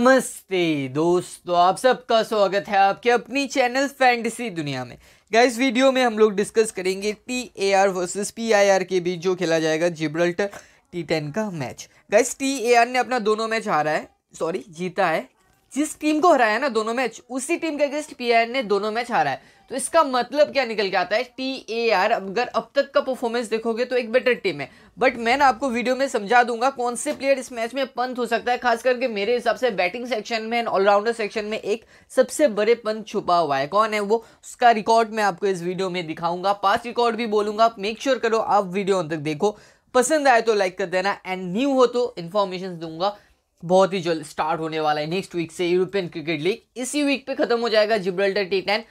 नमस्ते दोस्तों आप सबका स्वागत है आपके अपनी चैनल फैंटेसी दुनिया में गाइस वीडियो में हम लोग डिस्कस करेंगे T A R versus P I R के बीच जो खेला जाएगा जिब्रल्टर टी टेन का match guys T A R ने अपना दोनों मैच हारा है सॉरी जीता है जिस टीम को हराया ना दोनों मैच उसी टीम के अगेंस्ट पीआर ने दोनों मैच हारा है तो इसका मतलब क्या निकल के आता है टी ए आर अगर अब तक का परफॉर्मेंस देखोगे तो एक बेटर टीम है बट मैं ना आपको वीडियो में समझा दूंगा कौन से प्लेयर इस मैच में पंत हो सकता है खास करके मेरे हिसाब से बैटिंग सेक्शन में एंड ऑलराउंडर सेक्शन में एक सबसे बड़े पंत छुपा हुआ है कौन है वो उसका रिकॉर्ड मैं आपको इस वीडियो में दिखाऊंगा पास रिकॉर्ड भी बोलूंगा मेक श्योर sure करो आप वीडियो तक देखो पसंद आए तो लाइक कर देना एंड न्यू हो तो इन्फॉर्मेशन दूंगा बहुत ही जल्द स्टार्ट होने वाला है नेक्स्ट वीक से यूरोपियन क्रिकेट लीग इसी वीक पे ख़त्म हो जाएगा जिब्रल्टर टी टेन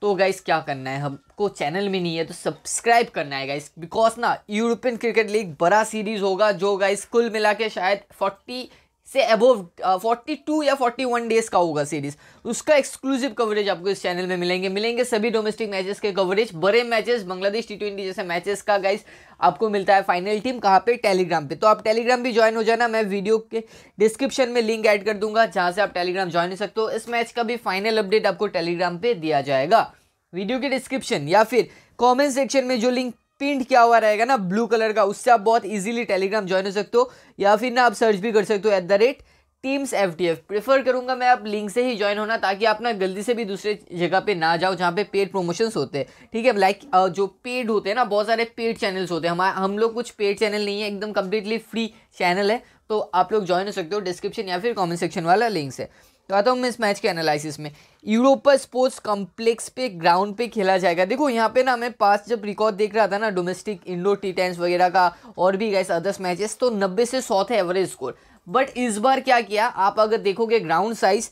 तो गाइस क्या करना है हमको चैनल में नहीं है तो सब्सक्राइब करना है गाइस बिकॉज ना यूरोपियन क्रिकेट लीग बड़ा सीरीज होगा जो गाइस कुल मिला के शायद फोर्टी से अबोव फोर्टी टू या फोर्टी वन डेज का होगा सीरीज उसका एक्सक्लूसिव कवरेज आपको इस चैनल में मिलेंगे मिलेंगे सभी डोमेस्टिक मैचेस के कवरेज बड़े मैचेस बांग्लादेश टी ट्वेंटी जैसे मैचेस का गाइस आपको मिलता है फाइनल टीम कहाँ पे टेलीग्राम पे तो आप टेलीग्राम भी ज्वाइन हो जाना मैं वीडियो के डिस्क्रिप्शन में लिंक ऐड कर दूंगा जहाँ से आप टेलीग्राम ज्वाइन हो सकते हो इस मैच का भी फाइनल अपडेट आपको टेलीग्राम पर दिया जाएगा वीडियो के डिस्क्रिप्शन या फिर कमेंट सेक्शन में जो लिंक पिंट किया हुआ रहेगा ना ब्लू कलर का उससे आप बहुत इजीली टेलीग्राम ज्वाइन हो सकते हो या फिर ना आप सर्च भी कर सकते हो at the rate teams F T F prefer करूंगा मैं आप लिंक से ही ज्वाइन होना ताकि आप ना गलती से भी दूसरे जगह पे ना जाओ जहाँ पे पेड प्रमोशंस होते हैं ठीक है लाइक जो पेड होते हैं ना बहुत सारे पेड चैनल्स होते हैं हम हम लोग कुछ पेड चैनल नहीं है एकदम कम्प्लीटली फ्री चैनल है तो आप लोग ज्वाइन हो सकते हो डिस्क्रिप्शन या फिर कॉमेंट सेक्शन वाला लिंक से तो आता हूँ मैं इस मैच के एनालिसिस में यूरोपा स्पोर्ट्स कॉम्प्लेक्स पे ग्राउंड पे खेला जाएगा देखो यहाँ पे ना मैं पास जब रिकॉर्ड देख रहा था ना डोमेस्टिक इंडो टी टेंस वगैरह का और भी गैस अदर्स मैचेस तो नब्बे से सौ थे एवरेज स्कोर बट इस बार क्या किया आप अगर देखोगे ग्राउंड साइज़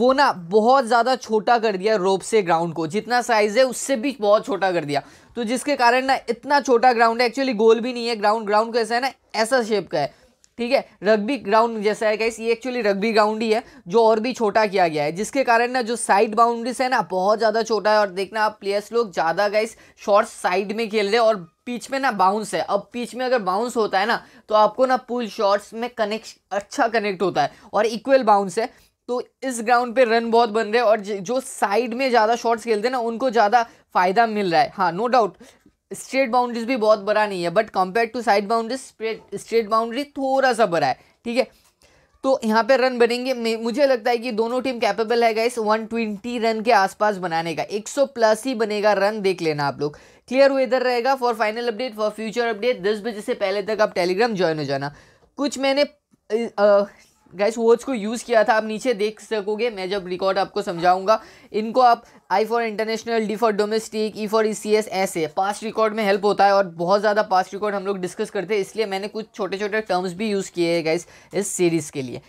वो ना बहुत ज़्यादा छोटा कर दिया रोप से ग्राउंड को जितना साइज़ है उससे भी बहुत छोटा कर दिया तो जिसके कारण ना इतना छोटा ग्राउंड है एक्चुअली गोल भी नहीं है ग्राउंड ग्राउंड कैसा है ना ऐसा शेप का है ठीक है रग्बी ग्राउंड जैसा है गाइस ये एक्चुअली रग्बी ग्राउंड ही है जो और भी छोटा किया गया है जिसके कारण ना जो साइड बाउंड्रीज है ना बहुत ज़्यादा छोटा है और देखना आप प्लेयर्स लोग ज़्यादा गाइस शॉर्ट साइड में खेल रहे हैं और पिच में ना बाउंस है अब पीच में अगर बाउंस होता है ना तो आपको ना पुल शॉर्ट्स में कनेक्ट अच्छा कनेक्ट होता है और इक्वल बाउंस है तो इस ग्राउंड पे रन बहुत बन रहे हैं और जो साइड में ज़्यादा शॉट्स खेलते हैं ना उनको ज़्यादा फ़ायदा मिल रहा है हाँ नो डाउट स्ट्रेट बाउंड्रीज भी बहुत बड़ा नहीं है but compare to side boundaries straight boundary थोड़ा सा बड़ा है ठीक है तो यहाँ पे रन बनेंगे मुझे लगता है कि दोनों टीम कैपेबल है इस 120 रन के आसपास बनाने का 100 प्लस ही बनेगा रन देख लेना आप लोग क्लियर वेदर रहेगा for final update for future update दस बजे से पहले तक आप टेलीग्राम ज्वाइन हो जाना कुछ मैंने आ, गैस वर्ड्स को यूज़ किया था आप नीचे देख सकोगे मैं जब रिकॉर्ड आपको समझाऊंगा इनको आप I for international D for domestic E for E C S ऐसे पास्ट रिकॉर्ड में हेल्प होता है और बहुत ज़्यादा पास्ट रिकॉर्ड हम लोग डिस्कस करते हैं इसलिए मैंने कुछ छोटे छोटे टर्म्स भी यूज़ किए हैं गैस इस सीरीज़ के लिए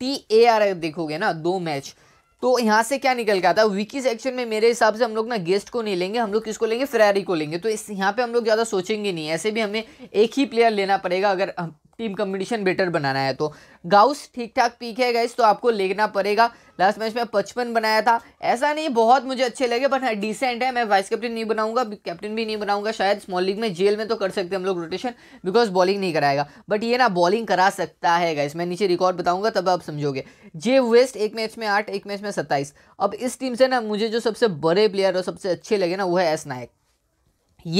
टी ए आर देखोगे ना दो मैच तो यहाँ से क्या निकल के आता है विकी सेक्शन में मेरे हिसाब से हम लोग ना गेस्ट को नहीं लेंगे हम लोग किसको लेंगे फ्रैरी को लेंगे तो इस यहाँ पे हम लोग ज़्यादा सोचेंगे नहीं ऐसे भी हमें एक ही प्लेयर लेना पड़ेगा अगर टीम कम्बिनेशन बेटर बनाना है तो गाउस ठीक ठाक पीक है गाइस तो आपको लेना पड़ेगा लास्ट मैच में पचपन बनाया था ऐसा नहीं बहुत मुझे अच्छे लगे बट हाँ डिसेंट है मैं वाइस कैप्टन नहीं बनाऊंगा कैप्टन भी नहीं बनाऊंगा शायद स्मॉल लीग में जेल में तो कर सकते हैं हम लोग रोटेशन बिकॉज बॉलिंग नहीं कराएगा बट ये ना बॉलिंग करा सकता है गाइस मैं नीचे रिकॉर्ड बताऊंगा तब आप समझोगे जे वेस्ट एक मैच में आठ एक मैच में सत्ताईस अब इस टीम से ना मुझे जो सबसे बड़े प्लेयर और सबसे अच्छे लगे ना वो है एस नायक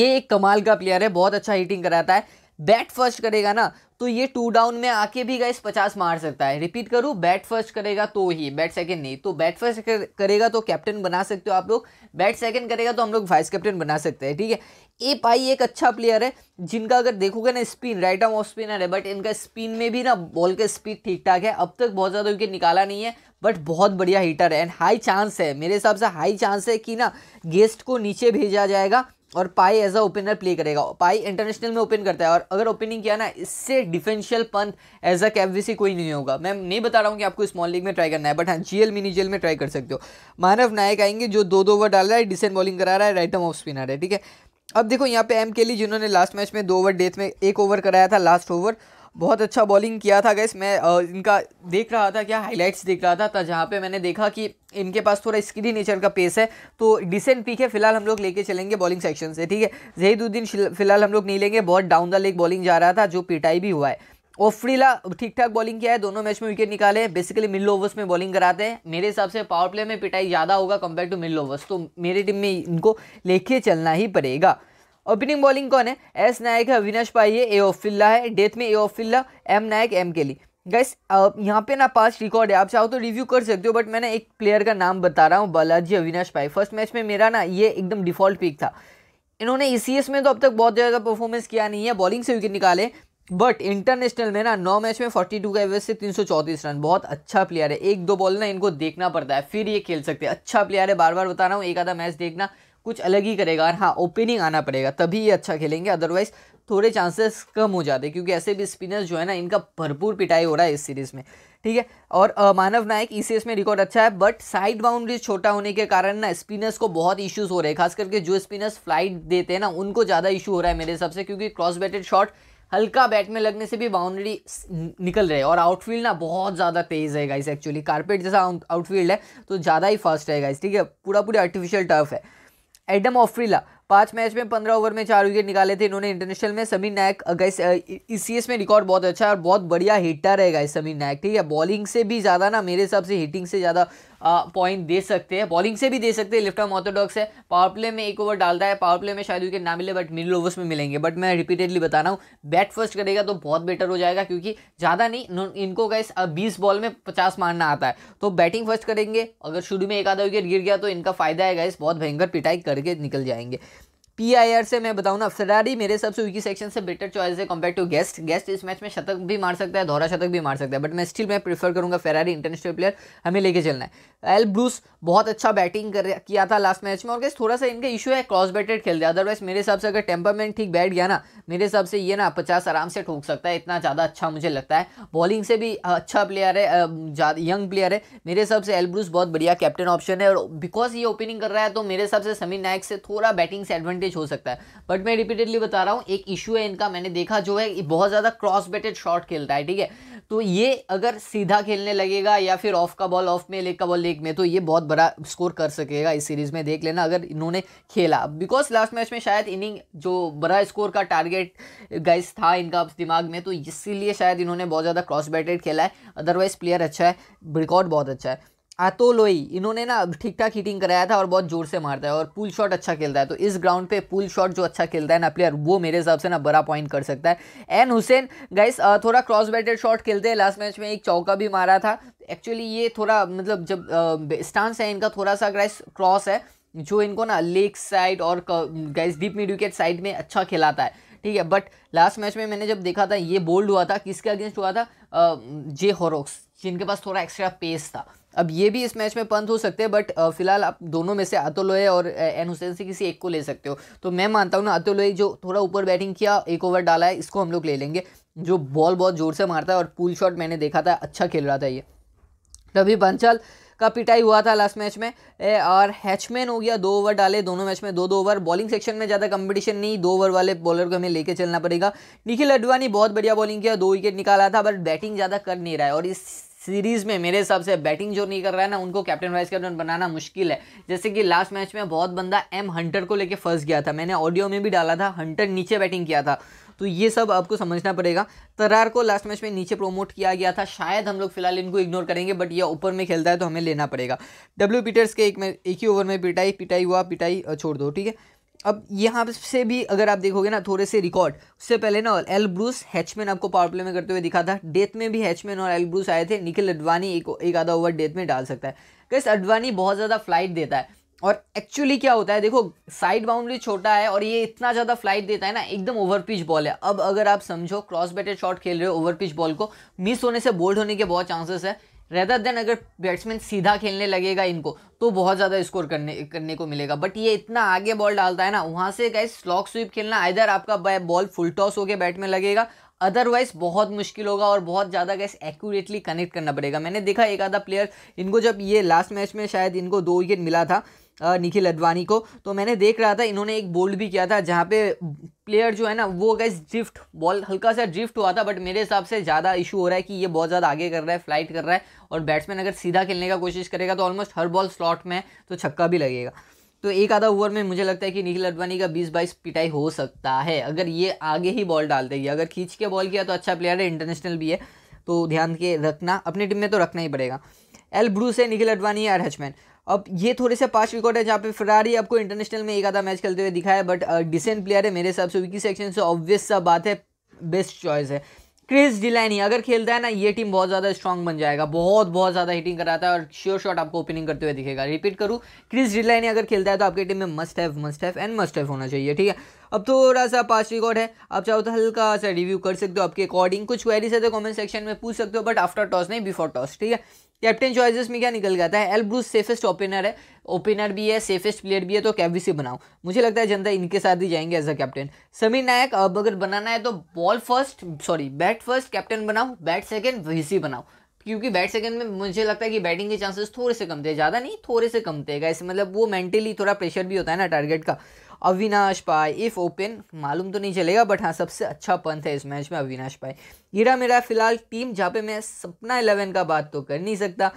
ये एक कमाल का प्लेयर है बहुत अच्छा हिटिंग कराता है बैट फर्स्ट करेगा ना तो ये टू डाउन में आके भी गाइस पचास मार सकता है रिपीट करूँ बैट फर्स्ट करेगा तो ही बैट सेकंड नहीं तो बैट फर्स्ट करेगा तो कैप्टन बना सकते हो आप लोग बैट सेकंड करेगा तो हम लोग वाइस कैप्टन बना सकते हैं ठीक है ए पाई एक अच्छा प्लेयर है जिनका अगर देखोगे ना spin right arm off spinner है बट इनका स्पिन में भी ना बॉल का स्पीड ठीक ठाक है अब तक बहुत ज़्यादा विकेट निकाला नहीं है बट बहुत बढ़िया हीटर है एंड हाई चांस है मेरे हिसाब से हाई चांस है कि ना गेस्ट को नीचे भेजा जाएगा और Pai as a opener play करेगा पाई इंटरनेशनल में ओपन करता है और अगर ओपनिंग किया ना इससे डिफेंशियल पंथ एज अ कैफवीसी कोई नहीं होगा मैं नहीं बता रहा हूँ कि आपको स्मॉल लीग में ट्राई करना है बट हाँ जीएल मिनी जेल में ट्राई कर सकते हो मानव नायक आएंगे जो दो दो ओवर डाल रहा है डिसेंट बॉलिंग करा रहा है राइट ऑफ स्पिनर है ठीक है अब देखो यहाँ पे एम केली जिन्होंने लास्ट मैच में दो ओवर डेथ में एक ओवर कराया था लास्ट ओवर बहुत अच्छा बॉलिंग किया था गैस मैं इनका देख रहा था क्या हाईलाइट्स देख रहा था तो जहाँ पे मैंने देखा कि इनके पास थोड़ा स्किडी नेचर का पेस है तो डिसेंट पीक है फिलहाल हम लोग लेके चलेंगे बॉलिंग सेक्शन से ठीक है जहीदुद्दीन फिलहाल हम लोग नहीं लेंगे बहुत डाउन द लेग बॉलिंग जा रहा था जो पिटाई भी हुआ है ओफ्रीला ठीक ठाक बॉलिंग किया है दोनों मैच में विकेट निकाले बेसिकली मिल ओवर्स में बॉलिंग कराते हैं मेरे हिसाब से पावर प्ले में पिटाई ज़्यादा होगा कंपेयर टू मिल ओवर्स तो मेरी टीम में इनको लेके चलना ही पड़ेगा ओपनिंग बॉलिंग कौन है एस नायक है अविनाश पाई है ए ओफिल्ला है डेथ में ए ओफिल्ला M Nayak M Kelly guys यहाँ पे ना पास रिकॉर्ड है आप चाहो तो रिव्यू कर सकते हो बट मैंने एक प्लेयर का नाम बता रहा हूँ बालाजी अविनाश पाई फर्स्ट मैच में मेरा ना ये एकदम डिफॉल्ट पिक था इन्होंने ई e में तो अब तक बहुत ज़्यादा परफॉर्मेंस किया नहीं है बॉलिंग से विकेट निकाले बट इंटरनेशनल में ना नौ मैच में 42 का एवरेज से 334 रन बहुत अच्छा प्लेयर है एक दो बॉल ना इनको देखना पड़ता है फिर ये खेल सकते हैं अच्छा प्लेयर है बार बार बता रहा हूँ एक आधा मैच देखना कुछ अलग ही करेगा और हाँ ओपनिंग आना पड़ेगा तभी ये अच्छा खेलेंगे अदरवाइज थोड़े चांसेस कम हो जाते क्योंकि ऐसे भी स्पिनर्स जो है ना इनका भरपूर पिटाई हो रहा है इस सीरीज़ में ठीक है और आ, मानव नायक ई में रिकॉर्ड अच्छा है बट साइड बाउंड्रीज छोटा होने के कारण ना स्पिनर्स को बहुत इश्यूज़ हो रहे हैं खास करके जो स्पिनर्स फ्लाइट देते हैं ना उनको ज़्यादा इशू हो रहा है मेरे हिसाब से क्योंकि क्रॉस बैटेड शॉट हल्का बैट में लगने से भी बाउंड्री निकल रहे और आउटफील्ड ना बहुत ज़्यादा तेज़ है गाइस एक्चुअली कारपेट जैसा आउटफील्ड है तो ज़्यादा ही फास्ट है गाइस ठीक है पूरा पूरी आर्टिफिशियल टर्फ है एडम ऑफ्रीला पाँच मैच में पंद्रह ओवर में चार विकेट निकाले थे इन्होंने इंटरनेशनल में समीर नायक गाइस ईसीएस में रिकॉर्ड बहुत अच्छा और बहुत बढ़िया हिटर है गाइस समीर नायक ठीक है बॉलिंग से भी ज़्यादा ना मेरे हिसाब से हिटिंग से ज़्यादा पॉइंट दे सकते हैं बॉलिंग से भी दे सकते हैं लिफ्ट आर्म ऑर्थोडॉक्स है पावर प्ले में एक ओवर डालता है पावर प्ले में शायद विकेट ना मिले बट मिडिल ओवर्स में मिलेंगे बट मैं रिपीटेडली बता रहा हूँ बैट फर्स्ट करेगा तो बहुत बेटर हो जाएगा क्योंकि ज़्यादा नहीं इनको गए बीस बॉल में पचास मारना आता है तो बैटिंग फर्स्ट करेंगे अगर शुरू में एक आधा विकेट गिर गया तो इनका फायदा है गैस बहुत भयंकर पिटाई करके निकल जाएंगे पी आई आर से मैं बताऊँ ना फरारी मेरे हिसाब से विकी सेक्शन से बेटर चॉइस है कम्पेयर टू गेस्ट गेस्ट इस मैच में शतक भी मार सकता है दोहरा शतक भी मार सकता है बट मैं स्टिल मैं प्रीफर करूँगा फरारी इंटरनेशनल प्लेयर हमें लेके चलना है एल ब्रूस बहुत अच्छा बैटिंग कर किया था लास्ट मैच में और गैस थोड़ा सा इनका इशू है क्रॉस बैटेड खेलते हैं अदरवाइज मेरे हिसाब से अगर टेम्परमेंट ठीक बैठ गया ना मेरे हिसाब से ये ना पचास आराम से ठोक सकता है इतना ज़्यादा अच्छा मुझे लगता है बॉलिंग से भी अच्छा प्लेयर है यंग प्लेयर है मेरे हिसाब से एल ब्रूस बहुत बढ़िया कैप्टन ऑप्शन है और बिकॉज ये ओपनिंग कर रहा है तो मेरे हिसाब से समीर नायक से थोड़ा बैटिंग से एडवांटेज एडवांटेज हो सकता है बट मैं रिपीटेडली बता रहा हूँ एक इशू है इनका मैंने देखा जो है बहुत ज़्यादा क्रॉस बेटेड शॉट खेलता है ठीक है तो ये अगर सीधा खेलने लगेगा या फिर ऑफ का बॉल ऑफ में लेग का बॉल लेग में तो ये बहुत बड़ा स्कोर कर सकेगा इस सीरीज़ में देख लेना अगर इन्होंने खेला बिकॉज लास्ट मैच में शायद इनिंग जो बड़ा स्कोर का टारगेट गाइस था इनका दिमाग में तो इसीलिए शायद इन्होंने बहुत ज़्यादा क्रॉस बैटेड खेला है अदरवाइज़ प्लेयर अच्छा है रिकॉर्ड बहुत अच्छा है आतोलोई इन्होंने ना ठीक ठाक हीटिंग कराया था और बहुत जोर से मारता है और पुल शॉट अच्छा खेलता है तो इस ग्राउंड पे पुल शॉट जो अच्छा खेलता है ना प्लेयर वो मेरे हिसाब से ना बड़ा पॉइंट कर सकता है एन हुसैन गाइस थोड़ा क्रॉस बैटेड शॉट खेलते हैं लास्ट मैच में एक चौका भी मारा था एक्चुअली ये थोड़ा मतलब जब स्टांस है इनका थोड़ा सा ग्राइस क्रॉस है जो इनको ना लेग साइड और गाइस डीप मिड साइड में अच्छा खिलाता है ठीक है बट लास्ट मैच में मैंने जब देखा था ये बोल्ड हुआ था किसके अगेंस्ट हुआ था जे हॉरोक्स जिनके पास थोड़ा एक्स्ट्रा पेस था अब ये भी इस मैच में पंत हो सकते हैं बट फिलहाल आप दोनों में से अतुलोए और एन हुसैन से किसी एक को ले सकते हो तो मैं मानता हूँ ना अतुलोए जो थोड़ा ऊपर बैटिंग किया एक ओवर डाला है इसको हम लोग ले लेंगे जो बॉल बहुत जोर से मारता है और पुल शॉट मैंने देखा था अच्छा खेल रहा था ये रवि बंसल का पिटाई हुआ था लास्ट मैच में और हैचमैन हो गया दो ओवर डाले दोनों मैच में दो दो ओवर बॉलिंग सेक्शन में ज़्यादा कंपटीशन नहीं दो ओवर वाले बॉलर को हमें लेके चलना पड़ेगा निखिल अडवाणी बहुत बढ़िया बॉलिंग किया दो विकेट निकाला था बट बैटिंग ज़्यादा कर नहीं रहा है और इस सीरीज में मेरे हिसाब से बैटिंग जो नहीं कर रहा है ना उनको कैप्टन वाइस कैप्टन बनाना मुश्किल है जैसे कि लास्ट मैच में बहुत बंदा एम हंटर को लेके फंस गया था मैंने ऑडियो में भी डाला था हंटर नीचे बैटिंग किया था तो ये सब आपको समझना पड़ेगा तरार को लास्ट मैच में नीचे प्रोमोट किया गया था शायद हम लोग फिलहाल इनको इग्नोर करेंगे बट ये ऊपर में खेलता है तो हमें लेना पड़ेगा डब्ल्यू पीटर्स के एक में एक ही ओवर में पिटाई पिटाई हुआ पिटाई छोड़ दो ठीक है अब यहाँ से भी अगर आप देखोगे ना थोड़े से रिकॉर्ड उससे पहले ना एल ब्रूस हैचमैन आपको पावर प्ले में करते हुए दिखा था डेथ में भी हैचमैन और एल ब्रूस आए थे निखिल अडवाणी एक एक आधा ओवर डेथ में डाल सकता है कैस अडवाणी बहुत ज़्यादा फ्लाइट देता है और एक्चुअली क्या होता है देखो साइड बाउंड्री छोटा है और ये इतना ज़्यादा फ्लाइट देता है ना एकदम ओवर पिच बॉल है अब अगर आप समझो क्रॉस बैटेड शॉट खेल रहे हो ओवर पिच बॉल को मिस होने से बोल्ड होने के बहुत चांसेस है रेदर देन अगर बैट्समैन सीधा खेलने लगेगा इनको तो बहुत ज़्यादा स्कोर करने करने को मिलेगा बट ये इतना आगे बॉल डालता है ना वहाँ से गए स्लॉक स्वीप खेलना इधर आपका बॉल फुल टॉस होकर बैट में लगेगा अदरवाइज बहुत मुश्किल होगा और बहुत ज़्यादा गैस एक्यूरेटली कनेक्ट करना पड़ेगा मैंने देखा एक आधा प्लेयर इनको जब ये लास्ट मैच में शायद इनको दो विकेट मिला था निखिल अडवाणी को तो मैंने देख रहा था इन्होंने एक बोल्ड भी किया था जहाँ पे प्लेयर जो है ना वो गैस ड्रिफ्ट बॉल हल्का सा ड्रिफ्ट हुआ था बट मेरे हिसाब से ज़्यादा इशू हो रहा है कि ये बहुत ज़्यादा आगे कर रहा है फ्लाइट कर रहा है और बैट्समैन अगर सीधा खेलने का कोशिश करेगा तो ऑलमोस्ट हर बॉल स्लॉट में तो छक्का भी लगेगा तो एक आधा ओवर में मुझे लगता है कि निखिल अडवाणी का बीस बाईस पिटाई हो सकता है अगर ये आगे ही बॉल डाल देगी अगर खींच के बॉल किया तो अच्छा प्लेयर है इंटरनेशनल भी है तो ध्यान के रखना अपनी टीम में तो रखना ही पड़ेगा एल ब्रूस है निखिल अडवाणी या हचमैन अब ये थोड़े से पास रिकॉर्ड है जहाँ पे फरारी आपको इंटरनेशनल में एक आधा मैच खेलते हुए दिखा है बट डिसेंट प्लेयर है मेरे हिसाब से विकी सेक्शन से ऑब्वियस सा बात है बेस्ट चॉइस है क्रिस डिलानी अगर खेलता है ना ये टीम बहुत ज़्यादा स्ट्रॉन्ग बन जाएगा बहुत बहुत ज़्यादा हिटिंग कराता है और श्योर शॉट आपको ओपनिंग करते हुए दिखेगा रिपीट करूँ क्रिस डिलानी अगर खेलता है तो आपकी टीम में must have must have and must have होना चाहिए ठीक है अब थोड़ा सा पास रिकॉर्ड है आप चाहो तो हल्का सा रिव्यू कर सकते हो आपके अकॉर्डिंग कुछ क्वेरीज है तो कॉमेंट सेक्शन में पूछ सकते हो बट आफ्टर टॉस नहीं बिफोर टॉस ठीक है कैप्टन चॉइसेस में क्या निकल जाता है एल ब्रूस सेफेस्ट ओपनर है ओपनर भी है सेफेस्ट प्लेयर भी है तो कैवी से बनाओ मुझे लगता है जनता इनके साथ ही जाएंगे as a captain Sameer Nayak अब अगर बनाना है तो ball first sorry bat first captain बनाओ बैट सेकेंड वीसी बनाओ क्योंकि बैट सेकंड में मुझे लगता है कि बैटिंग के चांसेस थोड़े से कम थे ज़्यादा नहीं थोड़े से कम थे गाइस मतलब वो मेंटली थोड़ा प्रेशर भी होता है ना टारगेट का अविनाश पाई इफ ओपन मालूम तो नहीं चलेगा बट हाँ सबसे अच्छा पंथ है इस मैच में अविनाश पाई हीरा मेरा फिलहाल टीम जहाँ पे मैं सपना इलेवन का बात तो कर नहीं सकता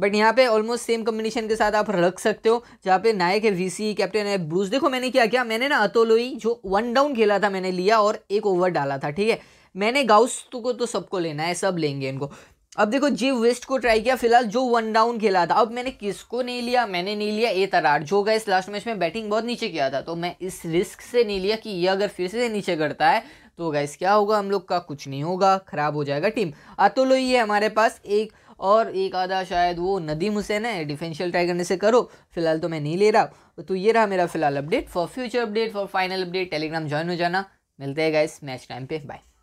बट यहाँ पे ऑलमोस्ट सेम कम्बिनेशन के साथ आप रख सकते हो जहाँ पे नायक है वीसी कैप्टन है ब्रूस देखो मैंने क्या किया मैंने ना अतोलोई जो वन डाउन खेला था मैंने लिया और एक ओवर डाला था ठीक है मैंने गाउस को तो सबको लेना है सब लेंगे इनको अब देखो जीव वेस्ट को ट्राई किया फिलहाल जो वन डाउन खेला था अब मैंने किसको नहीं लिया मैंने नहीं लिया ए तरार जो गए इस लास्ट मैच में बैटिंग बहुत नीचे किया था तो मैं इस रिस्क से नहीं लिया कि ये अगर फिर से नीचे करता है तो गाइस क्या होगा हम लोग का कुछ नहीं होगा ख़राब हो जाएगा टीम अतुल ही है हमारे पास एक और एक आधा शायद वो नदीम हुसैन है डिफेंशियल ट्राई करने से करो फिलहाल तो मैं नहीं ले रहा तो ये रहा मेरा फिलहाल update for future update for final update Telegram join हो जाना मिलते हैं गैस मैच टाइम पे बाय